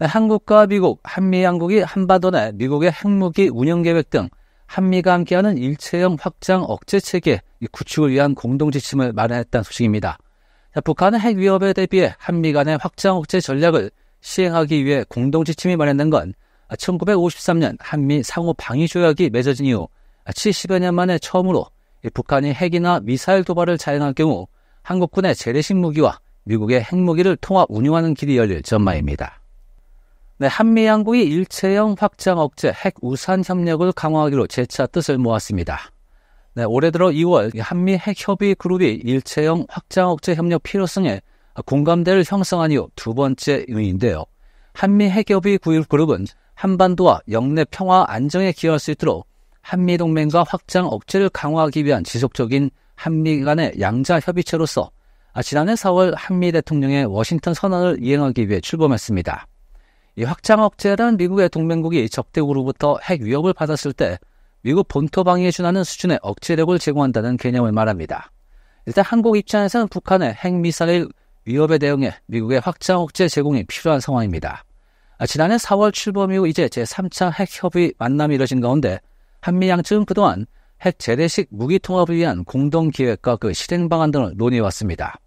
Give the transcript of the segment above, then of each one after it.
네, 한국과 미국, 한미 양국이 한반도 내 미국의 핵무기 운영 계획 등 한미가 함께하는 일체형 확장 억제 체계 구축을 위한 공동 지침을 마련했다는 소식입니다. 북한은핵 위협에 대비해 한미 간의 확장 억제 전략을 시행하기 위해 공동 지침이 마련된 건 1953년 한미 상호 방위 조약이 맺어진 이후 70여 년 만에 처음으로 북한이 핵이나 미사일 도발을 자행할 경우 한국군의 재래식 무기와 미국의 핵무기를 통합 운용하는 길이 열릴 전망입니다. 네, 한미 양국이 일체형 확장 억제 핵 우산 협력을 강화하기로 재차 뜻을 모았습니다. 네, 올해 들어 2월 한미 핵 협의 그룹이 일체형 확장 억제 협력 필요성에 공감대를 형성한 이후 두 번째 의미인데요. 한미 핵 협의 구일 그룹은 한반도와 영내 평화 안정에 기여할 수 있도록 한미 동맹과 확장 억제를 강화하기 위한 지속적인 한미 간의 양자 협의체로서 지난해 4월 한미 대통령의 워싱턴 선언을 이행하기 위해 출범했습니다. 이 확장 억제란 미국의 동맹국이 적대국으로부터 핵 위협을 받았을 때 미국 본토 방위에 준하는 수준의 억제력을 제공한다는 개념을 말합니다. 일단 한국 입장에서는 북한의 핵미사일 위협에 대응해 미국의 확장 억제 제공이 필요한 상황입니다. 아, 지난해 4월 출범 이후 이제 제3차 핵협의 만남이 이뤄진 가운데 한미 양측은 그동안 핵 재래식 무기 통합을 위한 공동 기획과 그 실행 방안 등을 논의해왔습니다.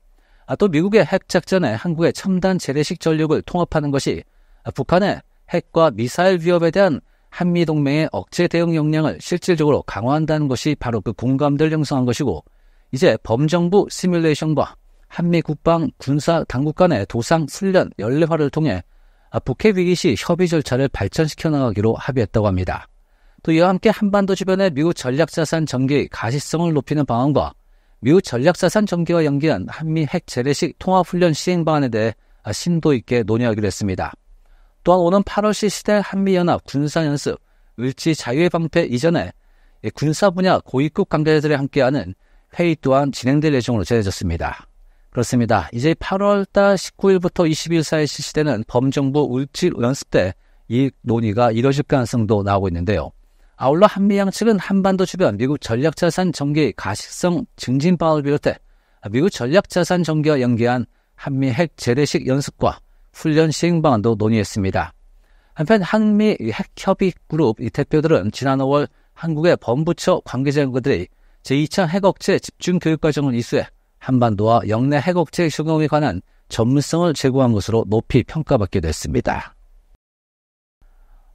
아, 또 미국의 핵 작전에 한국의 첨단 재래식 전력을 통합하는 것이 아, 북한의 핵과 미사일 위협에 대한 한미 동맹의 억제 대응 역량을 실질적으로 강화한다는 것이 바로 그 공감대를 형성한 것이고 이제 범정부 시뮬레이션과 한미 국방 군사 당국 간의 도상 훈련 연례화를 통해 아, 북핵 위기 시 협의 절차를 발전시켜 나가기로 합의했다고 합니다. 또 이와 함께 한반도 주변의 미국 전략자산 전개의 가시성을 높이는 방안과 미국 전략자산 전개와 연계한 한미 핵 재래식 통합훈련 시행 방안에 대해 아, 심도 있게 논의하기로 했습니다. 또한 오는 8월 실시될 한미연합 군사연습 을지 자유의 방패 이전에 군사 분야 고위급 관계자들이 함께하는 회의 또한 진행될 예정으로 전해졌습니다. 그렇습니다. 이제 8월달 19일부터 22일 사이 실시되는 범정부 울지 연습 때 이 논의가 이뤄질 가능성도 나오고 있는데요. 아울러 한미양 측은 한반도 주변 미국 전략자산 전개의 가시성 증진 방을 비롯해 미국 전략자산 전개와 연계한 한미 핵 재래식 연습과 훈련 시행 방안도 논의했습니다. 한편 한미 핵협의 그룹 대표들은 지난 5월 한국의 범부처 관계자 연구들이 제2차 핵억제 집중 교육 과정을 이수해 한반도와 영내 핵억제 적용에 관한 전문성을 제고한 것으로 높이 평가받게 됐습니다.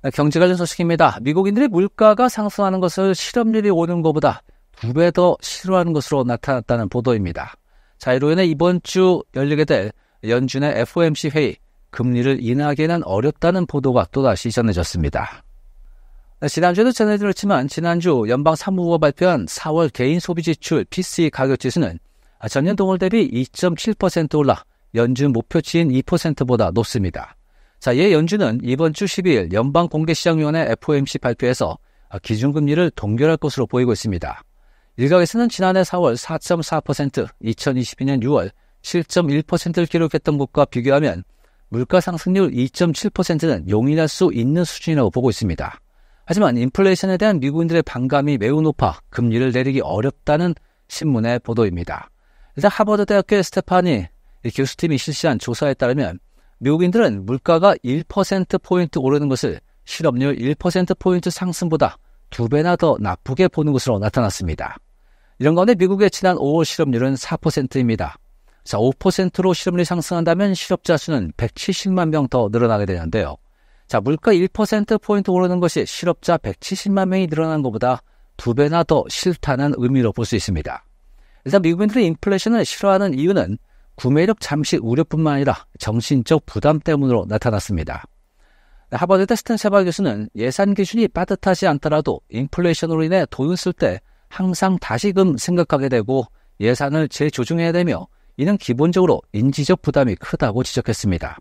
네, 경제 관련 소식입니다. 미국인들이 물가가 상승하는 것을 실업률이 오는 것보다 두 배 더 싫어하는 것으로 나타났다는 보도입니다. 자, 이로 인해 이번 주 열리게 될 연준의 FOMC 회의 금리를 인하기는 에 어렵다는 보도가 또다시 전해졌습니다. 네, 지난주에도 전해드렸지만 지난주 연방 사무부가 발표한 4월 개인 소비 지출 p c e 가격 지수는 전년 동월 대비 2.7% 올라 연준 목표치인 2%보다 높습니다. 자, 예 연준은 이번 주 12일 연방 공개시장위원회 FOMC 발표에서 기준금리를 동결할 것으로 보이고 있습니다. 일각에서는 지난해 4월 4.4%, 2022년 6월 7.1%를 기록했던 것과 비교하면 물가 상승률 2.7%는 용인할 수 있는 수준이라고 보고 있습니다. 하지만 인플레이션에 대한 미국인들의 반감이 매우 높아 금리를 내리기 어렵다는 신문의 보도입니다. 일단 하버드대학교의 스테파니 교수팀이 실시한 조사에 따르면 미국인들은 물가가 1%포인트 오르는 것을 실업률 1%포인트 상승보다 두 배나 더 나쁘게 보는 것으로 나타났습니다. 이런 가운데 미국의 지난 5월 실업률은 4%입니다. 자, 5%로 실업률이 상승한다면 실업자 수는 170만 명 더 늘어나게 되는데요. 자, 물가 1%포인트 오르는 것이 실업자 170만 명이 늘어난 것보다 두 배나 더 싫다는 의미로 볼 수 있습니다. 일단 미국인들이 인플레이션을 싫어하는 이유는 구매력 잠시 우려뿐만 아니라 정신적 부담 때문으로 나타났습니다. 하버드 테스턴 세바 교수는 예산 기준이 빠듯하지 않더라도 인플레이션으로 인해 돈을 쓸 때 항상 다시금 생각하게 되고 예산을 재조정해야 되며 이는 기본적으로 인지적 부담이 크다고 지적했습니다.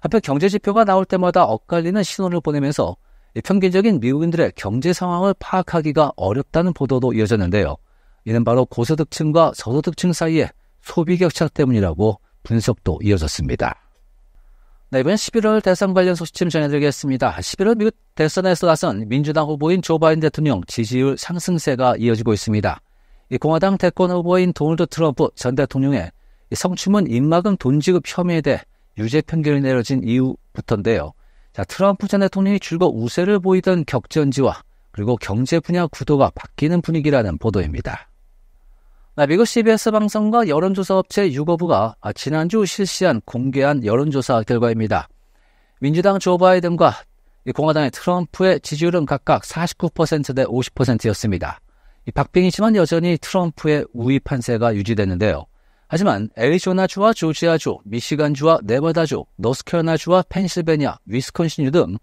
한편 경제 지표가 나올 때마다 엇갈리는 신호를 보내면서 평균적인 미국인들의 경제 상황을 파악하기가 어렵다는 보도도 이어졌는데요. 이는 바로 고소득층과 저소득층 사이의 소비 격차 때문이라고 분석도 이어졌습니다. 네, 이번 11월 대선 관련 소식 좀 전해드리겠습니다. 11월 미국 대선에서 나선 민주당 후보인 조 바이든 대통령 지지율 상승세가 이어지고 있습니다. 이 공화당 대권 후보인 도널드 트럼프 전 대통령의 성추문 입막음 돈 지급 혐의에 대해 유죄 판결이 내려진 이후부터인데요. 자, 트럼프 전 대통령이 줄곧 우세를 보이던 격전지와 그리고 경제 분야 구도가 바뀌는 분위기라는 보도입니다. 네, 미국 CBS 방송과 여론조사 업체 유거부가 지난주 실시한 공개한 여론조사 결과입니다. 민주당 조 바이든과 공화당의 트럼프의 지지율은 각각 49%대 50%였습니다. 박빙이지만 여전히 트럼프의 우위 판세가 유지됐는데요 하지만 애리조나주와 조지아주, 미시간주와 네바다주, 노스캐나주와 펜실베니아, 위스콘신주 등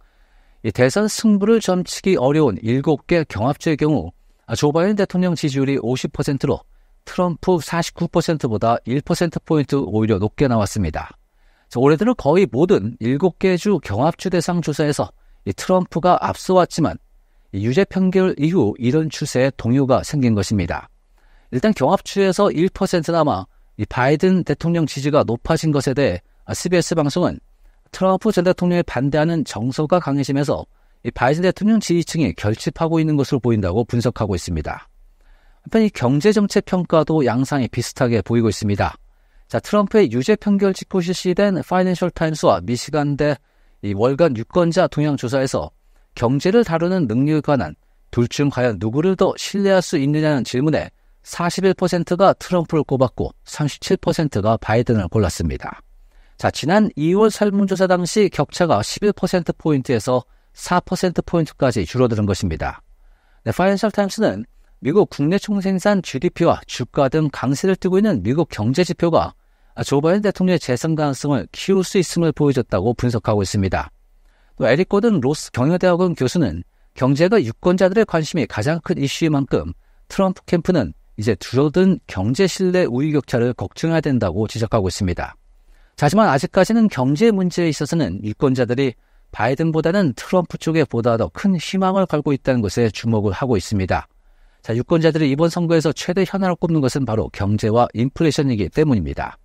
대선 승부를 점치기 어려운 7개 경합주의 경우 아, 조 바이든 대통령 지지율이 50%로 트럼프 49%보다 1%포인트 오히려 높게 나왔습니다. 올해 들어 거의 모든 7개 주 경합주 대상 조사에서 트럼프가 앞서왔지만 유죄 평결 이후 이런 추세에 동요가 생긴 것입니다. 일단 경합주에서 1% 남아 이 바이든 대통령 지지가 높아진 것에 대해 CBS 방송은 트럼프 전 대통령에 반대하는 정서가 강해지면서 이 바이든 대통령 지지층이 결집하고 있는 것으로 보인다고 분석하고 있습니다. 한편 이 경제정책 평가도 양상이 비슷하게 보이고 있습니다. 자, 트럼프의 유죄 판결 직후 실시된 파이낸셜 타임스와 미시간대 이 월간 유권자 동향 조사에서 경제를 다루는 능력에 관한 둘 중 과연 누구를 더 신뢰할 수 있느냐는 질문에 41%가 트럼프를 꼽았고 37%가 바이든을 골랐습니다. 자, 지난 2월 설문조사 당시 격차가 11%포인트에서 4%포인트까지 줄어드는 것입니다. 네, 파이낸셜 타임스는 미국 국내 총생산 GDP와 주가 등 강세를 띠고 있는 미국 경제 지표가 조 바이든 대통령의 재선 가능성을 키울 수 있음을 보여줬다고 분석하고 있습니다. 또 에릭 고든 로스 경영대학원 교수는 경제가 유권자들의 관심이 가장 큰 이슈인 만큼 트럼프 캠프는 이제 줄어든 경제 신뢰 우위 격차를 걱정해야 된다고 지적하고 있습니다. 하지만 아직까지는 경제 문제에 있어서는 유권자들이 바이든보다는 트럼프 쪽에 보다 더 큰 희망을 걸고 있다는 것에 주목을 하고 있습니다. 자, 유권자들이 이번 선거에서 최대 현안을 꼽는 것은 바로 경제와 인플레이션이기 때문입니다.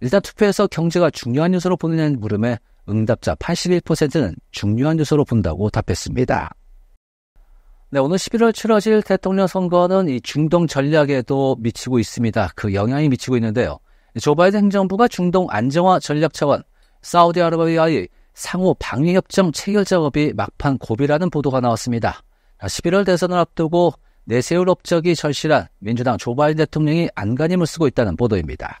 일단 투표에서 경제가 중요한 요소로 보느냐는 물음에 응답자 81%는 중요한 요소로 본다고 답했습니다. 네, 오늘 11월 치러질 대통령 선거는 이 중동 전략에도 미치고 있습니다. 그 영향이 미치고 있는데요. 조 바이든 행정부가 중동 안정화 전략 차원 사우디아라비아의 상호 방위협정 체결 작업이 막판 고비라는 보도가 나왔습니다. 11월 대선을 앞두고 내세울 업적이 절실한 민주당 조 바이든 대통령이 안간힘을 쓰고 있다는 보도입니다.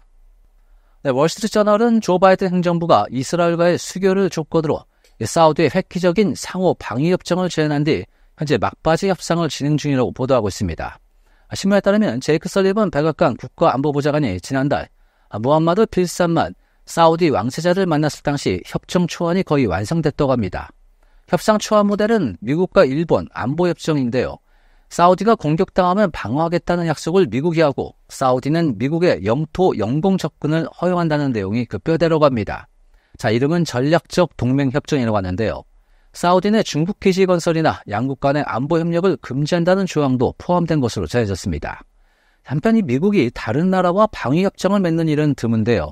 네, 월스트리트저널은 조 바이든 행정부가 이스라엘과의 수교를 조건으로 사우디의 획기적인 상호 방위협정을 제안한 뒤 현재 막바지 협상을 진행 중이라고 보도하고 있습니다. 신문에 따르면 제이크 설리번 백악관 국가안보보좌관이 지난달 무함마드 빌산만 사우디 왕세자를 만났을 당시 협정 초안이 거의 완성됐다고 합니다. 협상 초안 모델은 미국과 일본 안보협정인데요. 사우디가 공격당하면 방어하겠다는 약속을 미국이 하고 사우디는 미국의 영토 영공 접근을 허용한다는 내용이 그 뼈대로 갑니다. 자, 이름은 전략적 동맹협정이라고 하는데요. 사우디내 중국 기지 건설이나 양국 간의 안보 협력을 금지한다는 조항도 포함된 것으로 전해졌습니다. 한편 이 미국이 다른 나라와 방위 협정을 맺는 일은 드문데요.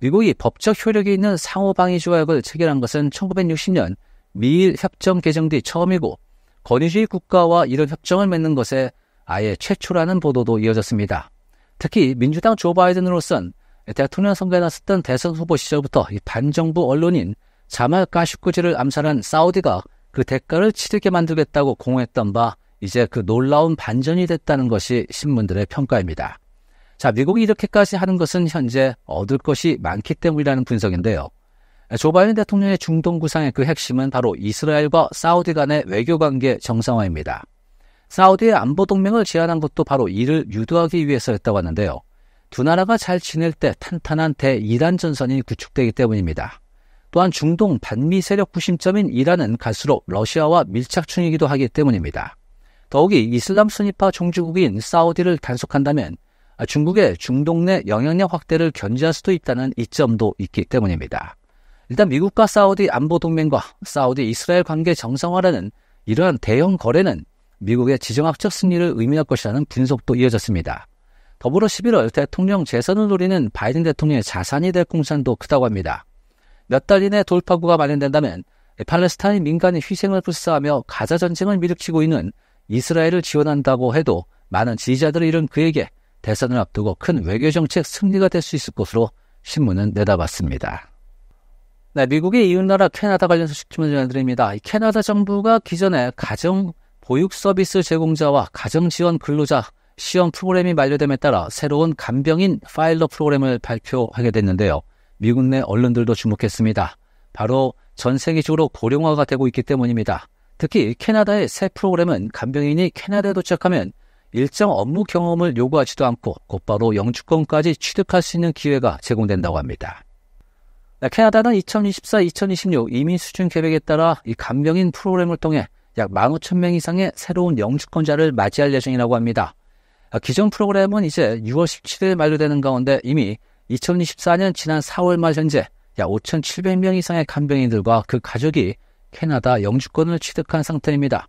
미국이 법적 효력이 있는 상호방위 조약을 체결한 것은 1960년 미일 협정 개정 뒤 처음이고 권위주의 국가와 이런 협정을 맺는 것에 아예 최초라는 보도도 이어졌습니다. 특히 민주당 조 바이든으로선 대통령 선거에 나섰던 대선 후보 시절부터 반정부 언론인 자말 가슈쿠지를 암살한 사우디가 그 대가를 치르게 만들겠다고 공언했던 바 이제 그 놀라운 반전이 됐다는 것이 신문들의 평가입니다. 자, 미국이 이렇게까지 하는 것은 현재 얻을 것이 많기 때문이라는 분석인데요. 조 바이든 대통령의 중동 구상의 그 핵심은 바로 이스라엘과 사우디 간의 외교 관계 정상화입니다. 사우디의 안보 동맹을 제안한 것도 바로 이를 유도하기 위해서였다고 하는데요. 두 나라가 잘 지낼 때 탄탄한 대이란 전선이 구축되기 때문입니다. 또한 중동 반미 세력 구심점인 이란은 갈수록 러시아와 밀착충이기도 하기 때문입니다. 더욱이 이슬람 순위파 종주국인 사우디를 단속한다면 중국의 중동 내 영향력 확대를 견제할 수도 있다는 이점도 있기 때문입니다. 일단 미국과 사우디 안보 동맹과 사우디 이스라엘 관계 정상화라는 이러한 대형 거래는 미국의 지정학적 승리를 의미할 것이라는 분석도 이어졌습니다. 더불어 11월 대통령 재선을 노리는 바이든 대통령의 자산이 될 공산도 크다고 합니다. 몇달 이내 돌파구가 마련된다면 팔레스타인 민간인 희생을 불사하며 가자 전쟁을 밀으키고 있는 이스라엘을 지원한다고 해도 많은 지지자들을 잃은 그에게 대선을 앞두고 큰 외교정책 승리가 될 수 있을 것으로 신문은 내다봤습니다. 네, 미국의 이웃나라 캐나다 관련 소식 을 전해드립니다. 캐나다 정부가 기존에 가정 보육 서비스 제공자와 가정 지원 근로자 시험 프로그램이 만료됨에 따라 새로운 간병인 파일럿 프로그램을 발표하게 됐는데요. 미국 내 언론들도 주목했습니다. 바로 전 세계적으로 고령화가 되고 있기 때문입니다. 특히 캐나다의 새 프로그램은 간병인이 캐나다에 도착하면 일정 업무 경험을 요구하지도 않고 곧바로 영주권까지 취득할 수 있는 기회가 제공된다고 합니다. 캐나다는 2024-2026 이민 수준 계획에 따라 이 간병인 프로그램을 통해 약 15,000명 이상의 새로운 영주권자를 맞이할 예정이라고 합니다. 기존 프로그램은 이제 6월 17일 만료되는 가운데 이미 2024년 지난 4월 말 현재 약 5,700명 이상의 간병인들과 그 가족이 캐나다 영주권을 취득한 상태입니다.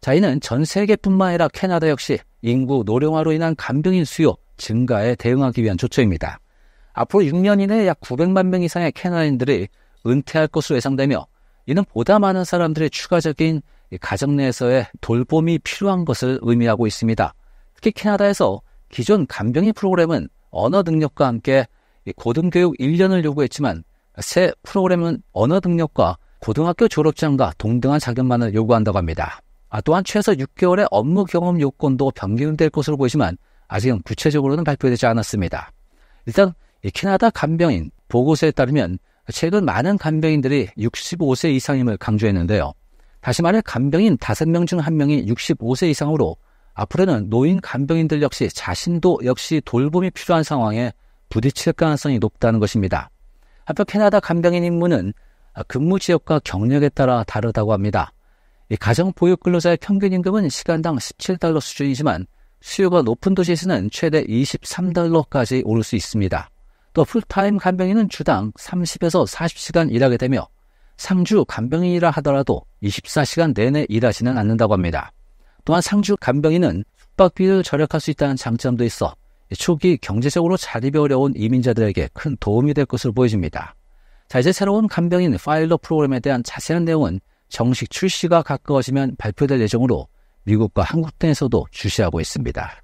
자, 이는 전 세계뿐만 아니라 캐나다 역시 인구 노령화로 인한 간병인 수요 증가에 대응하기 위한 조처입니다. 앞으로 6년 이내에 약 900만 명 이상의 캐나다인들이 은퇴할 것으로 예상되며 이는 보다 많은 사람들의 추가적인 가정 내에서의 돌봄이 필요한 것을 의미하고 있습니다. 특히 캐나다에서 기존 간병인 프로그램은 언어 능력과 함께 고등교육 1년을 요구했지만 새 프로그램은 언어 능력과 고등학교 졸업장과 동등한 자격만을 요구한다고 합니다. 아, 또한 최소 6개월의 업무 경험 요건도 변경될 것으로 보이지만 아직은 구체적으로는 발표되지 않았습니다. 일단 캐나다 간병인 보고서에 따르면 최근 많은 간병인들이 65세 이상임을 강조했는데요. 다시 말해 간병인 5명 중 1명이 65세 이상으로 앞으로는 노인 간병인들 역시 자신도 역시 돌봄이 필요한 상황에 부딪힐 가능성이 높다는 것입니다. 한편 캐나다 간병인 임무는 근무 지역과 경력에 따라 다르다고 합니다. 가정 보육 근로자의 평균 임금은 시간당 17달러 수준이지만 수요가 높은 도시에서는 최대 23달러까지 오를 수 있습니다. 또 풀타임 간병인은 주당 30에서 40시간 일하게 되며 3주 간병인이라 하더라도 24시간 내내 일하지는 않는다고 합니다. 또한 상주 간병인은 숙박비를 절약할 수 있다는 장점도 있어 초기 경제적으로 자립이 어려운 이민자들에게 큰 도움이 될 것으로 보여집니다. 자, 이제 새로운 간병인 파일럿 프로그램에 대한 자세한 내용은 정식 출시가 가까워지면 발표될 예정으로 미국과 한국 등에서도 주시하고 있습니다.